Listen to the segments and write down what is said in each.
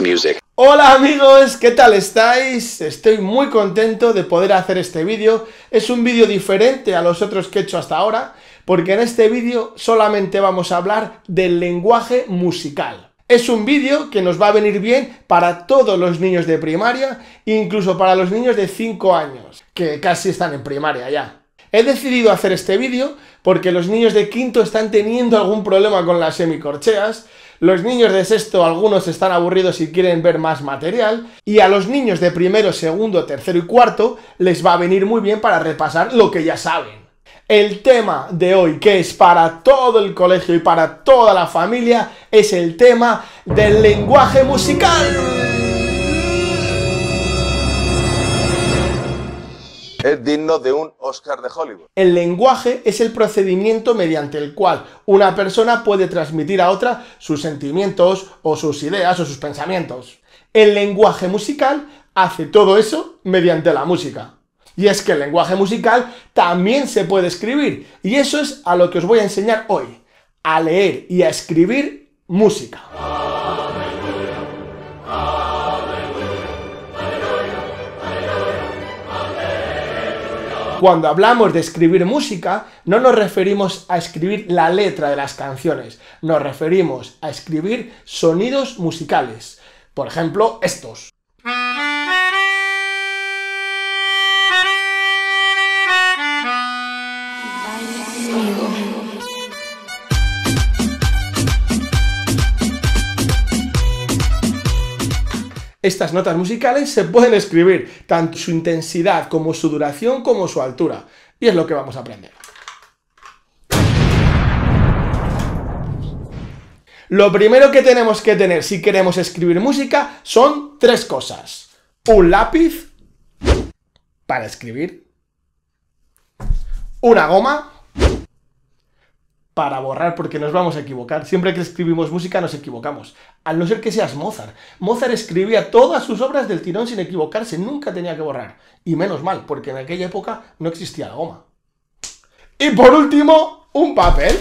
Music. Hola amigos, ¿qué tal estáis? Estoy muy contento de poder hacer este vídeo. Es un vídeo diferente a los otros que he hecho hasta ahora, porque en este vídeo solamente vamos a hablar del lenguaje musical. Es un vídeo que nos va a venir bien para todos los niños de primaria, incluso para los niños de 5 años, que casi están en primaria ya. He decidido hacer este vídeo porque los niños de quinto están teniendo algún problema con las semicorcheas los niños de sexto, algunos están aburridos y quieren ver más material. Y a los niños de primero, segundo, tercero y cuarto les va a venir muy bien para repasar lo que ya saben. El tema de hoy, que es para todo el colegio y para toda la familia, es el tema del lenguaje musical. digno de un Oscar de Hollywood. El lenguaje es el procedimiento mediante el cual una persona puede transmitir a otra sus sentimientos o sus ideas o sus pensamientos. El lenguaje musical hace todo eso mediante la música. Y es que el lenguaje musical también se puede escribir, y eso es a lo que os voy a enseñar hoy, a leer y a escribir música. Cuando hablamos de escribir música, no nos referimos a escribir la letra de las canciones, nos referimos a escribir sonidos musicales. Por ejemplo, estos. Estas notas musicales se pueden escribir tanto su intensidad como su duración como su altura. Y es lo que vamos a aprender. Lo primero que tenemos que tener si queremos escribir música son tres cosas. Un lápiz para escribir. Una goma para borrar, porque nos vamos a equivocar. Siempre que escribimos música nos equivocamos, al no ser que seas Mozart. Mozart escribía todas sus obras del tirón sin equivocarse, nunca tenía que borrar. Y menos mal, porque en aquella época no existía la goma. Y por último, un papel.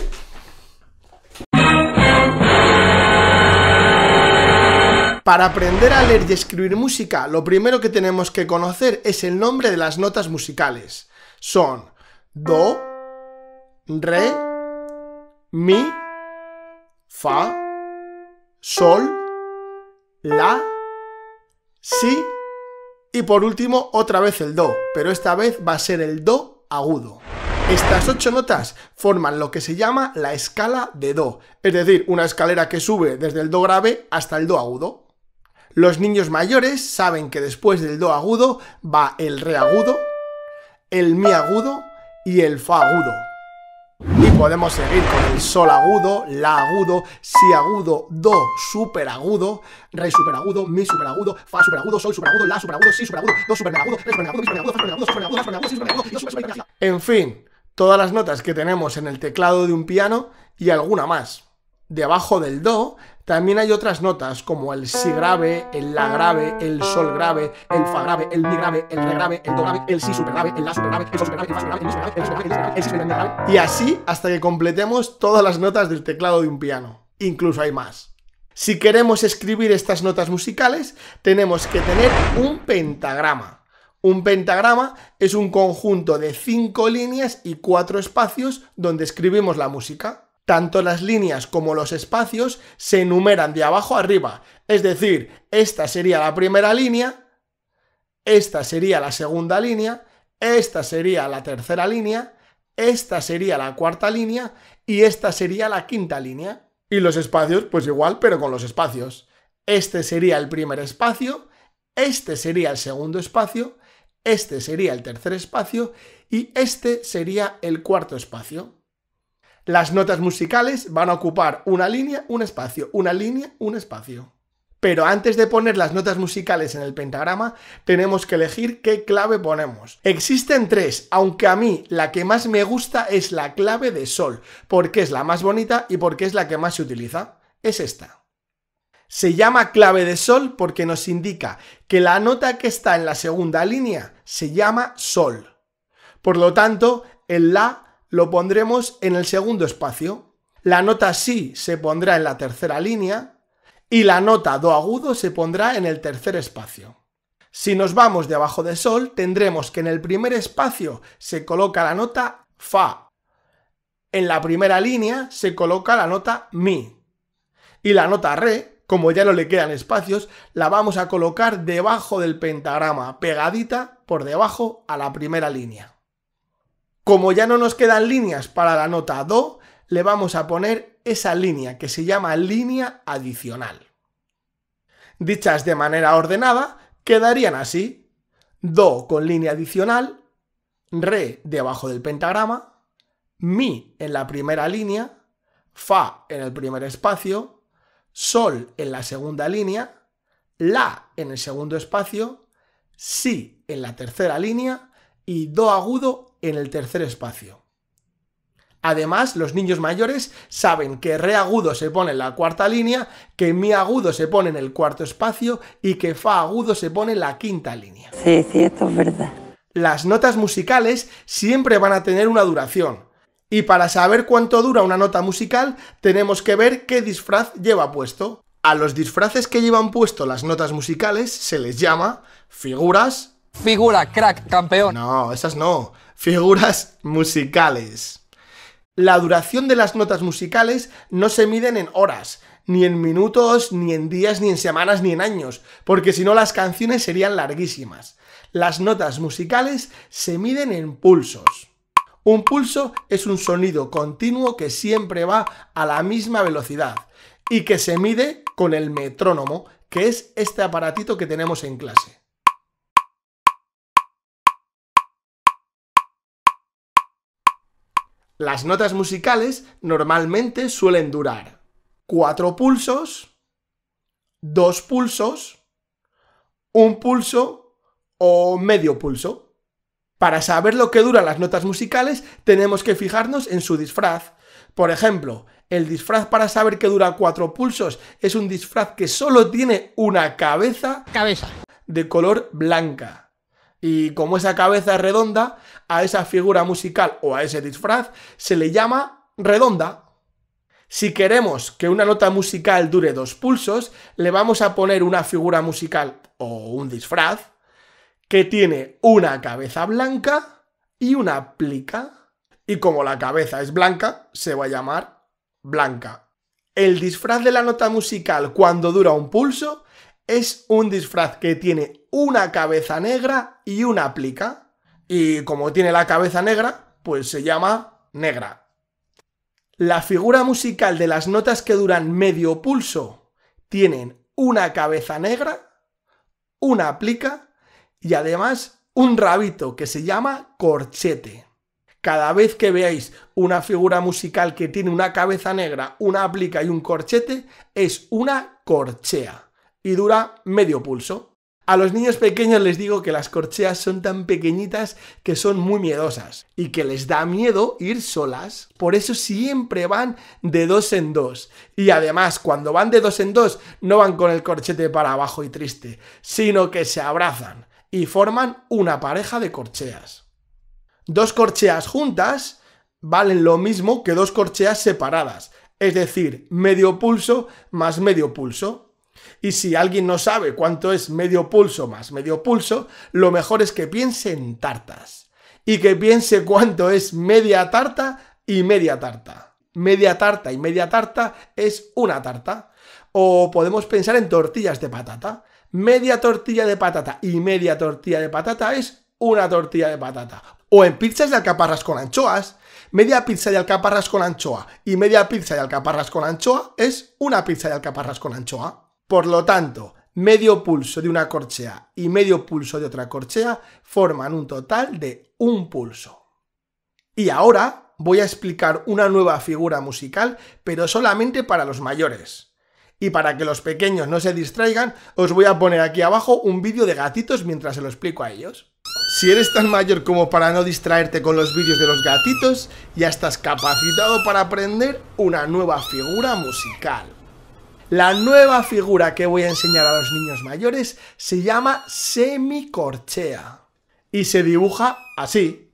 Para aprender a leer y escribir música, lo primero que tenemos que conocer es el nombre de las notas musicales. Son Do, Re, mi, fa, sol, la, si y por último otra vez el do, pero esta vez va a ser el do agudo. Estas ocho notas forman lo que se llama la escala de Do, es decir, una escalera que sube desde el Do grave hasta el Do agudo. Los niños mayores saben que después del Do agudo va el Re agudo, el Mi agudo y el Fa agudo. Y podemos seguir con el sol agudo, la agudo, si agudo, do super agudo, re super agudo, mi super agudo, fa super agudo, sol super agudo, la super agudo, si super agudo, do super agudo, re super agudo, mi super agudo, fa super agudo, sol super agudo, la super agudo, si super agudo, do super agudo. En fin, todas las notas que tenemos en el teclado de un piano y alguna más. Debajo del do también hay otras notas como el si grave, el la grave, el sol grave, el fa grave, el mi grave, el re grave, el do grave, el si super grave, el la super grave, el sol super grave, el fa grave, el mi grave, el super grave, el grave, el grave. Y así hasta que completemos todas las notas del teclado de un piano. Incluso hay más. Si queremos escribir estas notas musicales, tenemos que tener un pentagrama. Un pentagrama es un conjunto de cinco líneas y cuatro espacios donde escribimos la música. Tanto las líneas como los espacios se enumeran de abajo arriba. Es decir, esta sería la primera línea, esta sería la segunda línea, esta sería la tercera línea, esta sería la cuarta línea y esta sería la quinta línea. Y los espacios, pues igual, pero con los espacios. Este sería el primer espacio, este sería el segundo espacio, este sería el tercer espacio y este sería el cuarto espacio. Las notas musicales van a ocupar una línea, un espacio, una línea, un espacio. Pero antes de poner las notas musicales en el pentagrama, tenemos que elegir qué clave ponemos. Existen tres, aunque a mí la que más me gusta es la clave de sol, porque es la más bonita y porque es la que más se utiliza. Es esta. Se llama clave de sol porque nos indica que la nota que está en la segunda línea se llama sol. Por lo tanto, el la lo pondremos en el segundo espacio. La nota si se pondrá en la tercera línea y la nota do agudo se pondrá en el tercer espacio. Si nos vamos debajo de sol, tendremos que en el primer espacio se coloca la nota fa. En la primera línea se coloca la nota mi. Y la nota re, como ya no le quedan espacios, la vamos a colocar debajo del pentagrama, pegadita por debajo a la primera línea. Como ya no nos quedan líneas para la nota do, le vamos a poner esa línea que se llama línea adicional. Dichas de manera ordenada, quedarían así. Do con línea adicional, re debajo del pentagrama, mi en la primera línea, fa en el primer espacio, sol en la segunda línea, la en el segundo espacio, si en la tercera línea y do agudo en el tercer espacio. Además, los niños mayores saben que re agudo se pone en la cuarta línea, que mi agudo se pone en el cuarto espacio y que fa agudo se pone en la quinta línea. Sí, sí, esto es verdad. Las notas musicales siempre van a tener una duración. Y para saber cuánto dura una nota musical, tenemos que ver qué disfraz lleva puesto. A los disfraces que llevan puesto las notas musicales se les llama figuras Figura, crack, campeón. No, esas no. Figuras musicales. La duración de las notas musicales no se miden en horas, ni en minutos, ni en días, ni en semanas, ni en años, porque si no las canciones serían larguísimas. Las notas musicales se miden en pulsos. Un pulso es un sonido continuo que siempre va a la misma velocidad y que se mide con el metrónomo, que es este aparatito que tenemos en clase. Las notas musicales normalmente suelen durar cuatro pulsos, dos pulsos, un pulso o medio pulso. Para saber lo que duran las notas musicales tenemos que fijarnos en su disfraz. Por ejemplo, el disfraz para saber que dura cuatro pulsos es un disfraz que solo tiene una cabeza, cabeza. de color blanca. Y como esa cabeza es redonda, a esa figura musical o a ese disfraz se le llama redonda. Si queremos que una nota musical dure dos pulsos, le vamos a poner una figura musical o un disfraz que tiene una cabeza blanca y una plica. Y como la cabeza es blanca, se va a llamar blanca. El disfraz de la nota musical cuando dura un pulso es un disfraz que tiene una cabeza negra y una aplica. Y como tiene la cabeza negra, pues se llama negra. La figura musical de las notas que duran medio pulso tienen una cabeza negra, una aplica y además un rabito que se llama corchete. Cada vez que veáis una figura musical que tiene una cabeza negra, una aplica y un corchete, es una corchea y dura medio pulso. A los niños pequeños les digo que las corcheas son tan pequeñitas que son muy miedosas y que les da miedo ir solas. Por eso siempre van de dos en dos. Y además, cuando van de dos en dos, no van con el corchete para abajo y triste, sino que se abrazan y forman una pareja de corcheas. Dos corcheas juntas valen lo mismo que dos corcheas separadas, es decir, medio pulso más medio pulso. Y si alguien no sabe cuánto es medio pulso más medio pulso, lo mejor es que piense en tartas. Y que piense cuánto es media tarta y media tarta. Media tarta y media tarta es una tarta. O podemos pensar en tortillas de patata. Media tortilla de patata y media tortilla de patata es una tortilla de patata. O en pizzas de alcaparras con anchoas. Media pizza de alcaparras con anchoa y media pizza de alcaparras con anchoa es una pizza de alcaparras con anchoa. Por lo tanto, medio pulso de una corchea y medio pulso de otra corchea forman un total de un pulso. Y ahora voy a explicar una nueva figura musical, pero solamente para los mayores. Y para que los pequeños no se distraigan, os voy a poner aquí abajo un vídeo de gatitos mientras se lo explico a ellos. Si eres tan mayor como para no distraerte con los vídeos de los gatitos, ya estás capacitado para aprender una nueva figura musical. La nueva figura que voy a enseñar a los niños mayores se llama semicorchea y se dibuja así.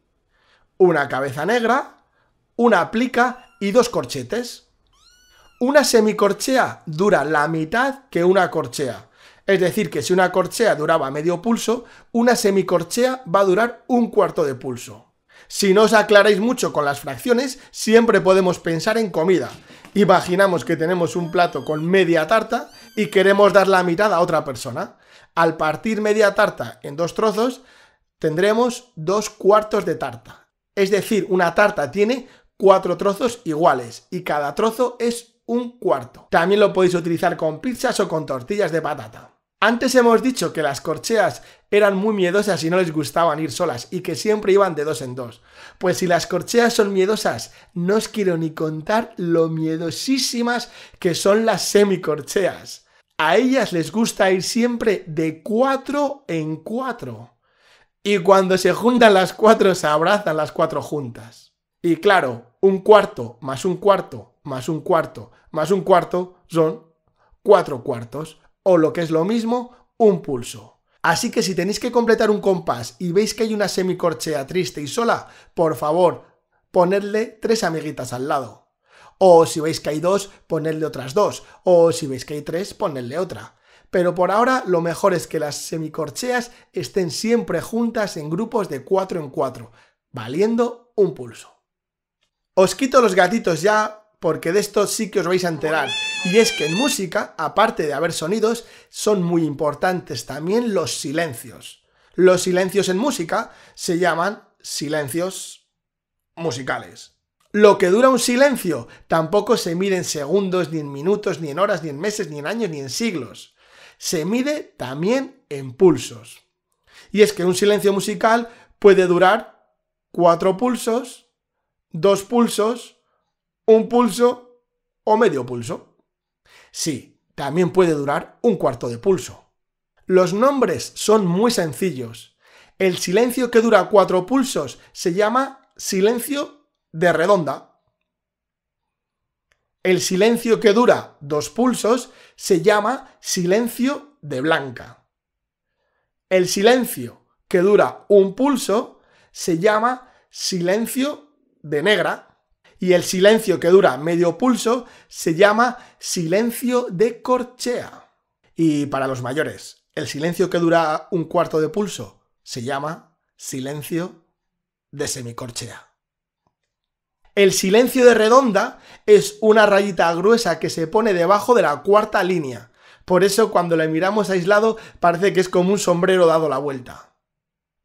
Una cabeza negra, una plica y dos corchetes. Una semicorchea dura la mitad que una corchea. Es decir, que si una corchea duraba medio pulso, una semicorchea va a durar un cuarto de pulso. Si no os aclaráis mucho con las fracciones, siempre podemos pensar en comida. Imaginamos que tenemos un plato con media tarta y queremos dar la mitad a otra persona. Al partir media tarta en dos trozos, tendremos dos cuartos de tarta. Es decir, una tarta tiene cuatro trozos iguales y cada trozo es un cuarto. También lo podéis utilizar con pizzas o con tortillas de patata. Antes hemos dicho que las corcheas eran muy miedosas y no les gustaban ir solas y que siempre iban de dos en dos. Pues si las corcheas son miedosas, no os quiero ni contar lo miedosísimas que son las semicorcheas. A ellas les gusta ir siempre de cuatro en cuatro. Y cuando se juntan las cuatro, se abrazan las cuatro juntas. Y claro, un cuarto más un cuarto más un cuarto más un cuarto son cuatro cuartos, o lo que es lo mismo, un pulso. Así que si tenéis que completar un compás y veis que hay una semicorchea triste y sola, por favor, ponedle tres amiguitas al lado. O si veis que hay dos, ponedle otras dos. O si veis que hay tres, ponedle otra. Pero por ahora lo mejor es que las semicorcheas estén siempre juntas en grupos de cuatro en cuatro, valiendo un pulso. Os quito los gatitos ya porque de esto sí que os vais a enterar. Y es que en música, aparte de haber sonidos, son muy importantes también los silencios. Los silencios en música se llaman silencios musicales. Lo que dura un silencio tampoco se mide en segundos, ni en minutos, ni en horas, ni en meses, ni en años, ni en siglos. Se mide también en pulsos. Y es que un silencio musical puede durar cuatro pulsos, dos pulsos, un pulso o medio pulso. Sí, también puede durar un cuarto de pulso. Los nombres son muy sencillos. El silencio que dura cuatro pulsos se llama silencio de redonda. El silencio que dura dos pulsos se llama silencio de blanca. El silencio que dura un pulso se llama silencio de negra y el silencio que dura medio pulso se llama silencio de corchea. Y para los mayores, el silencio que dura un cuarto de pulso se llama silencio de semicorchea. El silencio de redonda es una rayita gruesa que se pone debajo de la cuarta línea. Por eso cuando la miramos aislado parece que es como un sombrero dado la vuelta.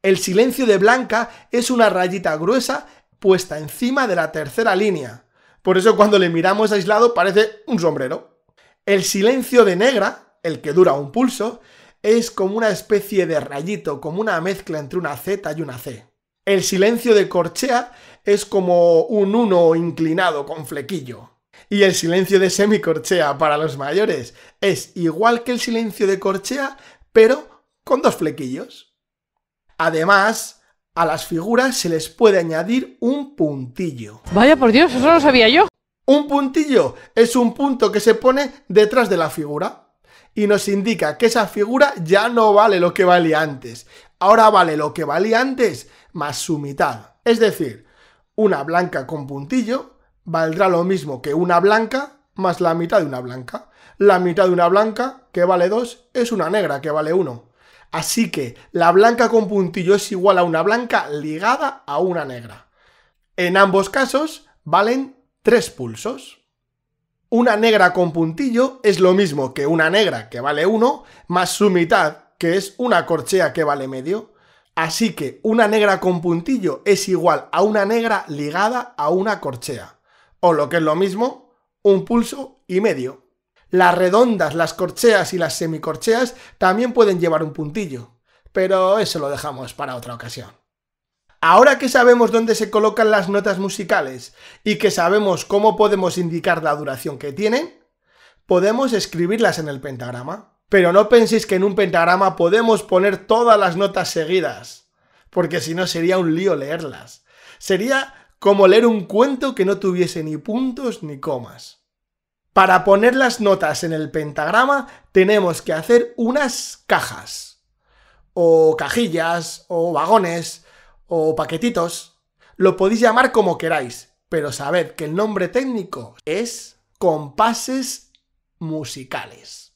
El silencio de blanca es una rayita gruesa puesta encima de la tercera línea. Por eso cuando le miramos aislado parece un sombrero. El silencio de negra, el que dura un pulso, es como una especie de rayito, como una mezcla entre una Z y una C. El silencio de corchea es como un 1 inclinado con flequillo. Y el silencio de semicorchea para los mayores es igual que el silencio de corchea, pero con dos flequillos. Además, a las figuras se les puede añadir un puntillo. Vaya por Dios, eso no sabía yo. Un puntillo es un punto que se pone detrás de la figura y nos indica que esa figura ya no vale lo que valía antes. Ahora vale lo que valía antes más su mitad. Es decir, una blanca con puntillo valdrá lo mismo que una blanca más la mitad de una blanca. La mitad de una blanca, que vale 2, es una negra, que vale 1. Así que la blanca con puntillo es igual a una blanca ligada a una negra. En ambos casos valen tres pulsos. Una negra con puntillo es lo mismo que una negra que vale 1 más su mitad, que es una corchea que vale medio. Así que una negra con puntillo es igual a una negra ligada a una corchea. O lo que es lo mismo, un pulso y medio. Las redondas, las corcheas y las semicorcheas también pueden llevar un puntillo, pero eso lo dejamos para otra ocasión. Ahora que sabemos dónde se colocan las notas musicales y que sabemos cómo podemos indicar la duración que tienen, podemos escribirlas en el pentagrama. Pero no penséis que en un pentagrama podemos poner todas las notas seguidas, porque si no sería un lío leerlas. Sería como leer un cuento que no tuviese ni puntos ni comas. Para poner las notas en el pentagrama tenemos que hacer unas cajas, o cajillas, o vagones, o paquetitos. Lo podéis llamar como queráis, pero sabed que el nombre técnico es compases musicales.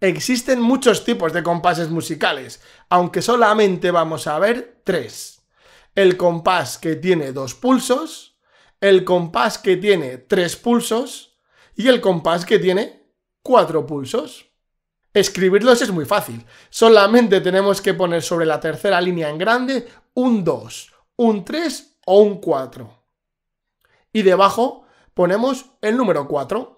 Existen muchos tipos de compases musicales, aunque solamente vamos a ver tres. El compás que tiene dos pulsos, el compás que tiene tres pulsos, y el compás que tiene cuatro pulsos. Escribirlos es muy fácil, solamente tenemos que poner sobre la tercera línea en grande un 2, un 3 o un 4. Y debajo ponemos el número 4.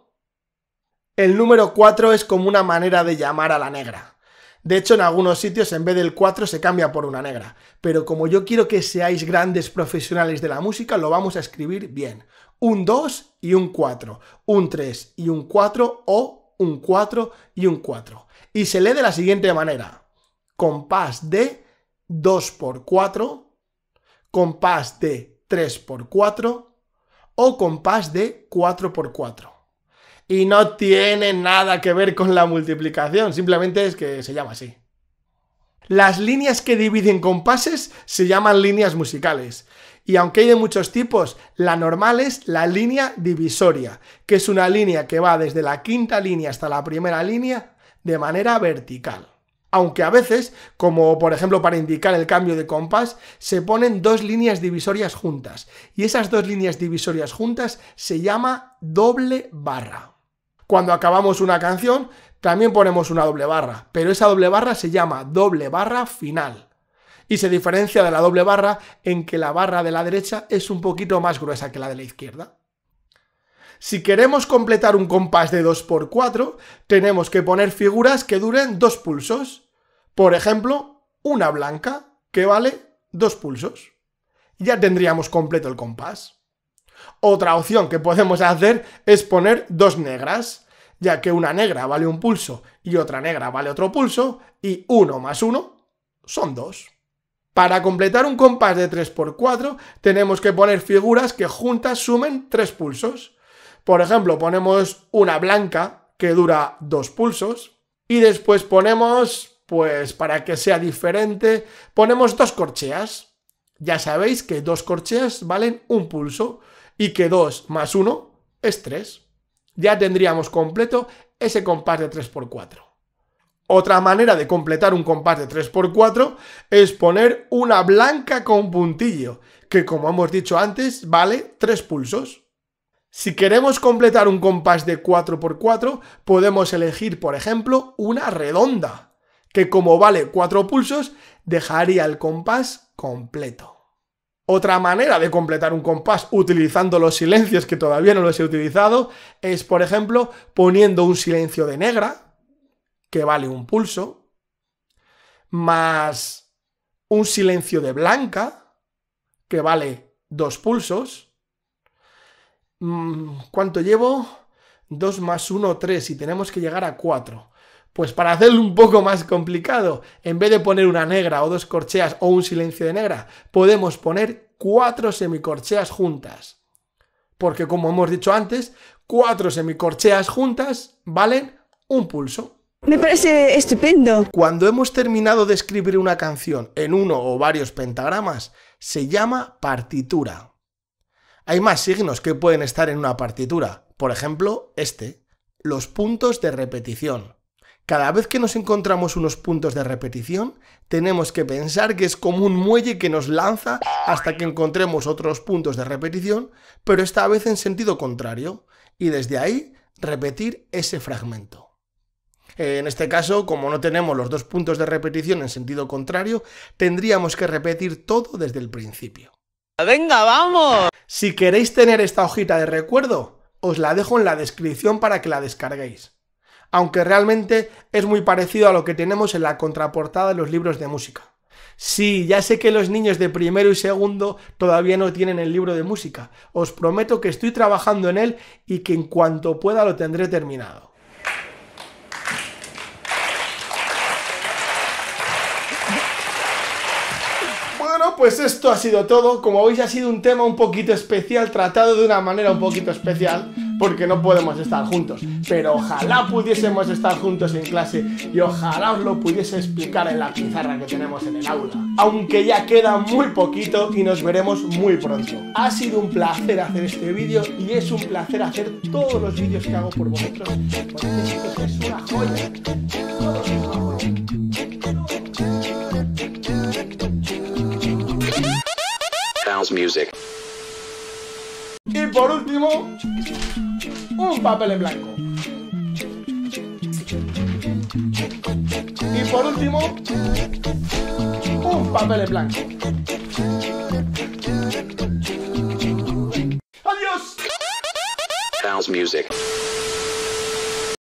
El número 4 es como una manera de llamar a la negra. De hecho, en algunos sitios en vez del 4 se cambia por una negra. Pero como yo quiero que seáis grandes profesionales de la música, lo vamos a escribir bien un 2 y un 4, un 3 y un 4 o un 4 y un 4. Y se lee de la siguiente manera. Compás de 2 por 4, compás de 3 por 4 o compás de 4 por 4. Y no tiene nada que ver con la multiplicación, simplemente es que se llama así. Las líneas que dividen compases se llaman líneas musicales y aunque hay de muchos tipos, la normal es la línea divisoria, que es una línea que va desde la quinta línea hasta la primera línea de manera vertical. Aunque a veces, como por ejemplo para indicar el cambio de compás, se ponen dos líneas divisorias juntas. Y esas dos líneas divisorias juntas se llama doble barra. Cuando acabamos una canción, también ponemos una doble barra, pero esa doble barra se llama doble barra final y se diferencia de la doble barra en que la barra de la derecha es un poquito más gruesa que la de la izquierda. Si queremos completar un compás de 2x4, tenemos que poner figuras que duren dos pulsos. Por ejemplo, una blanca, que vale dos pulsos. Ya tendríamos completo el compás. Otra opción que podemos hacer es poner dos negras, ya que una negra vale un pulso y otra negra vale otro pulso, y uno más uno son dos. Para completar un compás de 3x4 tenemos que poner figuras que juntas sumen 3 pulsos. Por ejemplo, ponemos una blanca que dura 2 pulsos y después ponemos, pues para que sea diferente, ponemos dos corcheas. Ya sabéis que dos corcheas valen un pulso y que dos más uno es 3. Ya tendríamos completo ese compás de 3x4. Otra manera de completar un compás de 3x4 es poner una blanca con puntillo, que como hemos dicho antes, vale 3 pulsos. Si queremos completar un compás de 4x4, podemos elegir, por ejemplo, una redonda, que como vale 4 pulsos, dejaría el compás completo. Otra manera de completar un compás utilizando los silencios que todavía no los he utilizado es, por ejemplo, poniendo un silencio de negra, que vale un pulso, más un silencio de blanca, que vale dos pulsos. Mm, ¿Cuánto llevo? 2 más 1, 3 y tenemos que llegar a 4. Pues para hacerlo un poco más complicado, en vez de poner una negra o dos corcheas o un silencio de negra, podemos poner cuatro semicorcheas juntas. Porque como hemos dicho antes, cuatro semicorcheas juntas valen un pulso. Me parece estupendo. Cuando hemos terminado de escribir una canción en uno o varios pentagramas, se llama partitura. Hay más signos que pueden estar en una partitura. Por ejemplo, este, los puntos de repetición. Cada vez que nos encontramos unos puntos de repetición, tenemos que pensar que es como un muelle que nos lanza hasta que encontremos otros puntos de repetición, pero esta vez en sentido contrario, y desde ahí repetir ese fragmento. Eh, en este caso, como no tenemos los dos puntos de repetición en sentido contrario, tendríamos que repetir todo desde el principio. ¡Venga, vamos! Si queréis tener esta hojita de recuerdo, os la dejo en la descripción para que la descarguéis. Aunque realmente es muy parecido a lo que tenemos en la contraportada de los libros de música. Sí, ya sé que los niños de primero y segundo todavía no tienen el libro de música. Os prometo que estoy trabajando en él y que en cuanto pueda lo tendré terminado. pues esto ha sido todo. Como veis, ha sido un tema un poquito especial, tratado de una manera un poquito especial, porque no podemos estar juntos. Pero ojalá pudiésemos estar juntos en clase y ojalá os lo pudiese explicar en la pizarra que tenemos en el aula. Aunque ya queda muy poquito y nos veremos muy pronto. Ha sido un placer hacer este vídeo y es un placer hacer todos los vídeos que hago por vosotros. music. Y por último, un papel en blanco. Y por último, un papel en blanco. ¡Adiós! music.